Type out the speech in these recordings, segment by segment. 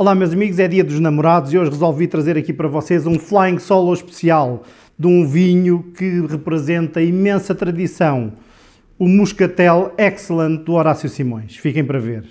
Olá, meus amigos, é dia dos namorados e hoje resolvi trazer aqui para vocês um flying solo especial de um vinho que representa a imensa tradição, o Muscatel Excellent do Horácio Simões. Fiquem para ver.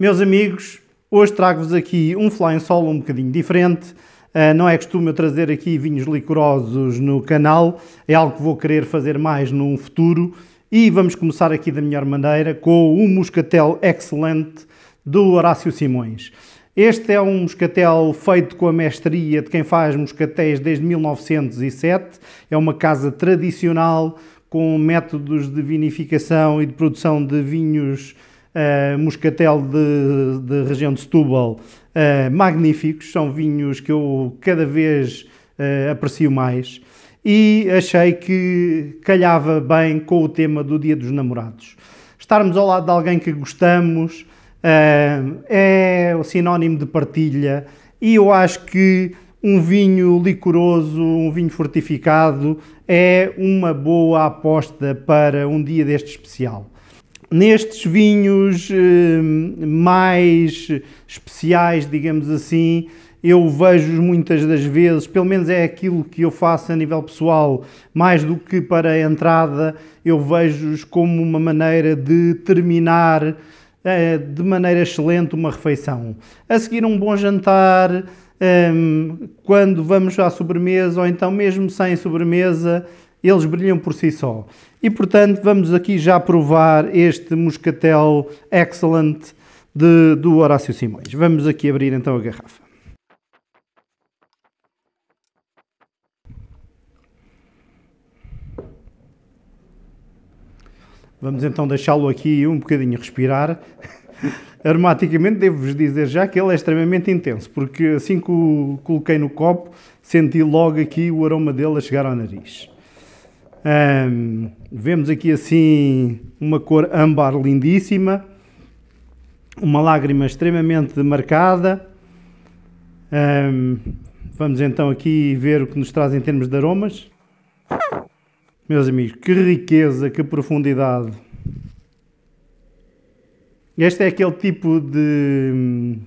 Meus amigos, hoje trago-vos aqui um flying solo um bocadinho diferente ah, não é costume eu trazer aqui vinhos licorosos no canal, é algo que vou querer fazer mais num futuro. E vamos começar aqui da melhor maneira com o Moscatel Excelente do Horácio Simões. Este é um moscatel feito com a mestria de quem faz moscatéis desde 1907. É uma casa tradicional com métodos de vinificação e de produção de vinhos uh, Moscatel de, de região de Setúbal, uh, magníficos, são vinhos que eu cada vez uh, aprecio mais e achei que calhava bem com o tema do Dia dos Namorados. Estarmos ao lado de alguém que gostamos uh, é o sinónimo de partilha e eu acho que um vinho licoroso, um vinho fortificado é uma boa aposta para um dia deste especial nestes vinhos eh, mais especiais, digamos assim, eu vejo muitas das vezes, pelo menos é aquilo que eu faço a nível pessoal, mais do que para a entrada, eu vejo-os como uma maneira de terminar eh, de maneira excelente uma refeição. A seguir, um bom jantar, eh, quando vamos à sobremesa, ou então mesmo sem sobremesa, eles brilham por si só. E portanto, vamos aqui já provar este moscatel excellent de, do Horácio Simões. Vamos aqui abrir então a garrafa. Vamos então deixá-lo aqui um bocadinho respirar. Aromaticamente, devo-vos dizer já que ele é extremamente intenso, porque assim que o coloquei no copo, senti logo aqui o aroma dele a chegar ao nariz. Um, vemos aqui assim uma cor âmbar lindíssima, uma lágrima extremamente marcada. Um, vamos então aqui ver o que nos traz em termos de aromas. Meus amigos, que riqueza, que profundidade. Este é aquele tipo de,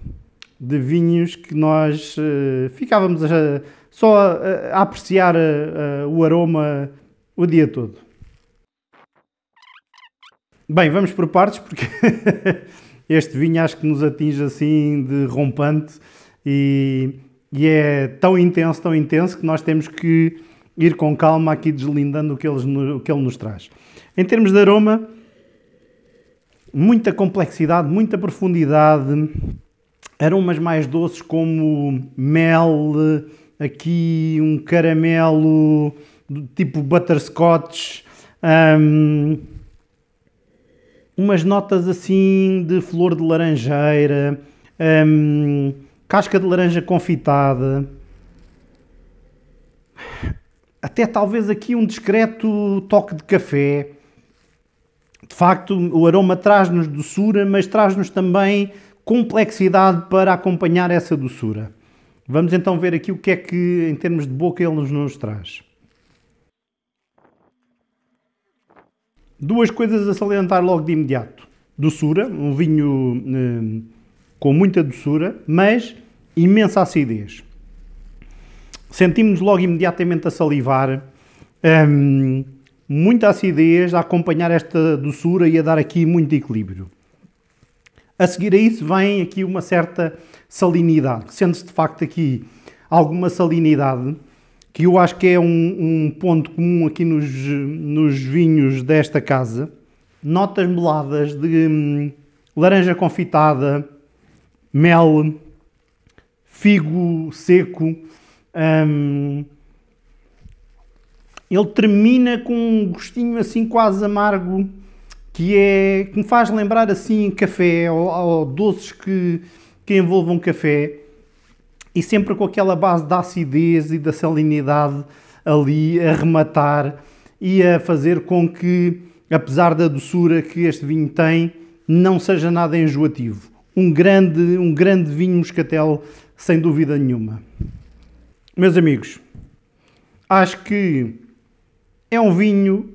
de vinhos que nós uh, ficávamos a, só a, a apreciar a, eh, eh, o aroma o dia todo. Bem, vamos por partes porque este vinho acho que nos atinge assim de rompante e, e é tão intenso, tão intenso que nós temos que ir com calma aqui deslindando o que, eles, o que ele nos traz. Em termos de aroma, muita complexidade, muita profundidade, aromas mais doces como mel, aqui um caramelo tipo butterscotch, um, umas notas assim de flor de laranjeira, um, casca de laranja confitada, até talvez aqui um discreto toque de café. De facto, o aroma traz-nos doçura, mas traz-nos também complexidade para acompanhar essa doçura. Vamos então ver aqui o que é que, em termos de boca, ele nos, nos traz. Duas coisas a salientar logo de imediato. Doçura, um vinho eh, com muita doçura, mas imensa acidez. Sentimos logo imediatamente a salivar. Um, ehm, muita acidez a acompanhar esta doçura e a dar aqui muito equilíbrio. A seguir a isso vem aqui uma certa salinidade. Sente-se de facto aqui alguma salinidade que eu acho que é um, um ponto comum aqui nos, nos vinhos desta casa, notas meladas de hum, laranja confitada, mel, figo seco. Hum, ele termina com um gostinho assim quase amargo que é que me faz lembrar assim café ou, ou doces que, que envolvam café e sempre com aquela base da acidez e da salinidade ali a rematar e a fazer com que, apesar da doçura que este vinho tem, não seja nada enjoativo. Um grande, um grande vinho moscatel, sem dúvida nenhuma. Meus amigos, acho que é um vinho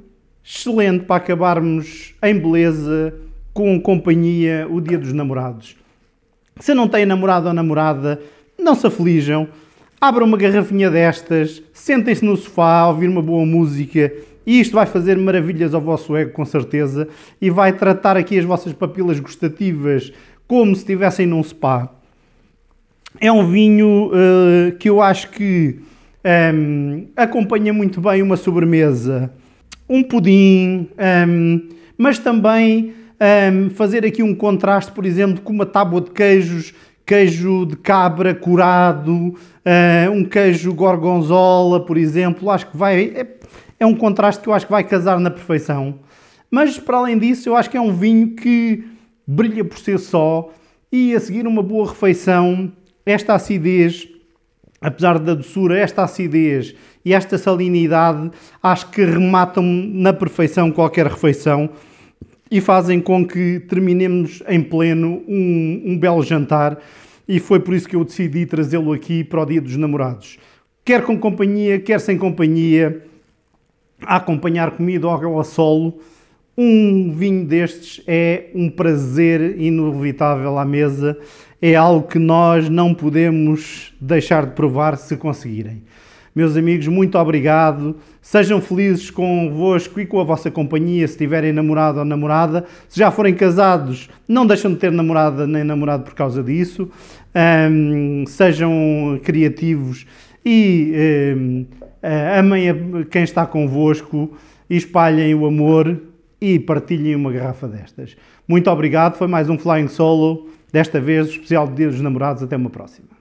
excelente para acabarmos em beleza com companhia o Dia dos Namorados. Se não tem namorado ou namorada, não se aflijam, abram uma garrafinha destas, sentem-se no sofá a ouvir uma boa música e isto vai fazer maravilhas ao vosso ego, com certeza, e vai tratar aqui as vossas papilas gustativas como se estivessem num spa. É um vinho uh, que eu acho que um, ehm, acompanha muito bem uma sobremesa, um pudim, um, ehm, mas também um, ehm, fazer aqui um contraste, por exemplo, com uma tábua de queijos queijo de cabra curado, uh, um queijo gorgonzola, por exemplo. Acho que vai. É, é, um contraste que eu acho que vai casar na perfeição. Mas para além disso, eu acho que é um vinho que brilha por si só e a seguir uma boa refeição, esta acidez, apesar da doçura, esta acidez e esta salinidade, acho que rematam na perfeição qualquer refeição e fazem com que terminemos em pleno um, um belo jantar. E foi por isso que eu decidi trazê-lo aqui para o Dia dos Namorados. Quer com companhia, quer sem companhia, a acompanhar comida ou a solo, um vinho destes é um prazer inevitável à mesa, é algo que nós não podemos deixar de provar se conseguirem. Meus amigos, muito obrigado. Sejam felizes convosco e com a vossa companhia, se tiverem namorado ou namorada. Se já forem casados, não deixam de ter namorada nem namorado por causa disso. Um, sejam criativos e um, ah, amem a quem está convosco espalhem o amor e partilhem uma garrafa destas. Muito obrigado, foi mais um Flying Solo, desta vez especial de Dia dos Namorados. Até uma próxima.